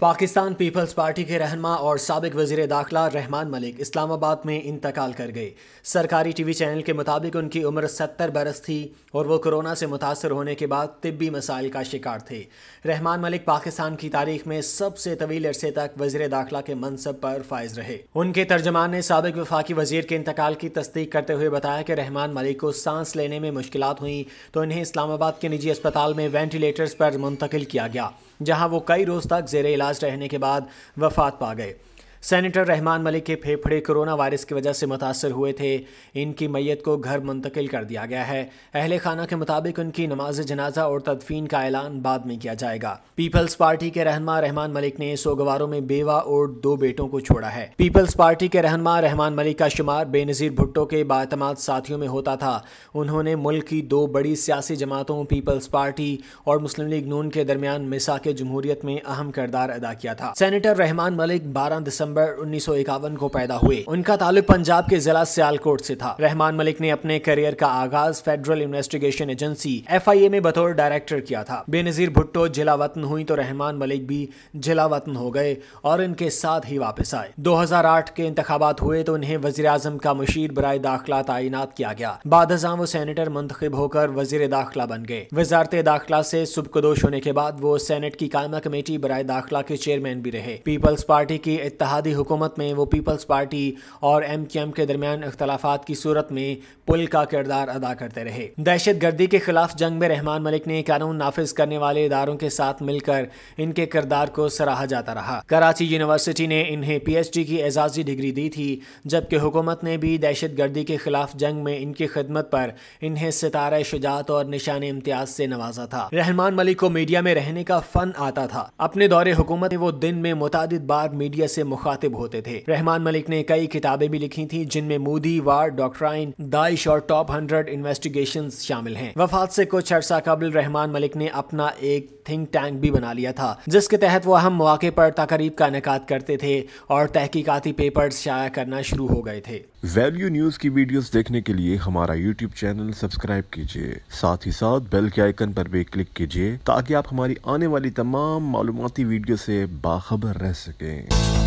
Pakistan peoples party के रहनमा और सबक वजीर दाखिला रहमान मलिक इस्लामाबाद में इंतकाल कर गए सरकारी टीवी चैनल के मुताबिक उनकी उम्र सत्तर बरस थी और वो कोरोना से मुतासर होने के बाद तिब्बी मसाइल का शिकार थे रहमान मलिक पाकिस्तान की तारीख में सबसे तवील अरसे तक वजीर दाखिला के मनसब पर फायज रहे उनके तर्जमान ने सबक वफाकी वजीर के इंतकाल की तस्दीक करते हुए बताया कि रहमान मलिक को सांस लेने में मुश्किल हुई तो इन्हें इस्लामाबाद के निजी अस्पताल में वेंटिलेटर्स पर मुंतकिल किया गया जहां वो कई रोज़ तक जेर इलाज रहने के बाद वफात पा गए सेनेटर रहमान मलिक के फेफड़े कोरोना वायरस की वजह से मुतासर हुए थे इनकी मैयत को घर मुंतकिल कर दिया गया है अहल खाना के मुताबिक उनकी नमाज जनाजा और तदफीन का ऐलान बाद में किया जाएगा पीपल्स पार्टी के रहनमा रहमान मलिक ने सोगवारों में बेवा और दो बेटों को छोड़ा है पीपल्स पार्टी के रहनमा रहमान मलिक का शुमार बेनज़ीर भुट्टो के बातम साथियों में होता था उन्होंने मुल्क की दो बड़ी सियासी जमातों पीपल्स पार्टी और मुस्लिम लीग नून के दरमियान मिसा के जमहूरियत में अहम किरदार अदा किया था सैनिटर रहमान मलिक बारह दिसंबर दिसंबर उन्नीस को पैदा हुए उनका ताल्लुक पंजाब के जिला सियालकोट से था रहमान मलिक ने अपने करियर का आगाज फेडरल इन्वेस्टिगेशन एजेंसी एफ में बतौर डायरेक्टर किया था बेनजीर भुट्टो जिला वतन हुई तो रहमान मलिक भी जिला वतन हो गए और इनके साथ ही वापस आए 2008 के इंतबात हुए तो इन्हें वजीर आजम का मुशीर बरए दाखिला तैनात किया गया बाद हजाम वो सैनेटर मंतखब होकर वजीर दाखिला बन गए वजारत दाखिला से सुबकदोश होने के बाद वो सेनेट की कायमा कमेटी बरए दाखिला के चेयरमैन भी रहे पीपल्स पार्टी की इतहा इतिहादी हुकूमत में वो पीपल्स पार्टी और एम के एम के दरमियान अख्तलाफात की सूरत में पुल का किरदार अदा करते रहे दहशत गर्दी के खिलाफ जंग में रहमान मलिक ने कानून नाफिज करने वाले इदारों के साथ मिलकर इनके किरदार को सराहा जाता रहा कराची यूनिवर्सिटी ने इन्हें पी एच डी की एजाजी डिग्री दी थी जबकि हुकूमत ने भी दहशत गर्दी के खिलाफ जंग में इनकी खिदमत पर इन्हें सितारा शुजात और निशान इम्तियाज से नवाजा था रहमान मलिक को मीडिया में रहने का फन आता था अपने दौरे हुकूमत वो दिन में मुतद बार मीडिया से मुख मुखातिब होते थे रहमान मलिक ने कई किताबें भी लिखी थी जिनमें मोदी वार डॉक्ट्राइन दाइश और टॉप हंड्रेड इन्वेस्टिगेशन शामिल है वफात से कुछ अर्सा कबल रहमान मलिक ने अपना एक थिंक टैंक भी बना लिया था जिसके तहत वो हम मौके पर तकरीब का इनका करते थे और तहकीकती पेपर शाया करना शुरू हो गए थे वैल्यू न्यूज की वीडियो देखने के लिए हमारा यूट्यूब चैनल सब्सक्राइब कीजिए साथ ही साथ बेल के आइकन पर भी क्लिक कीजिए ताकि आप हमारी आने वाली तमाम मालूमती वीडियो से बाखबर रह सकें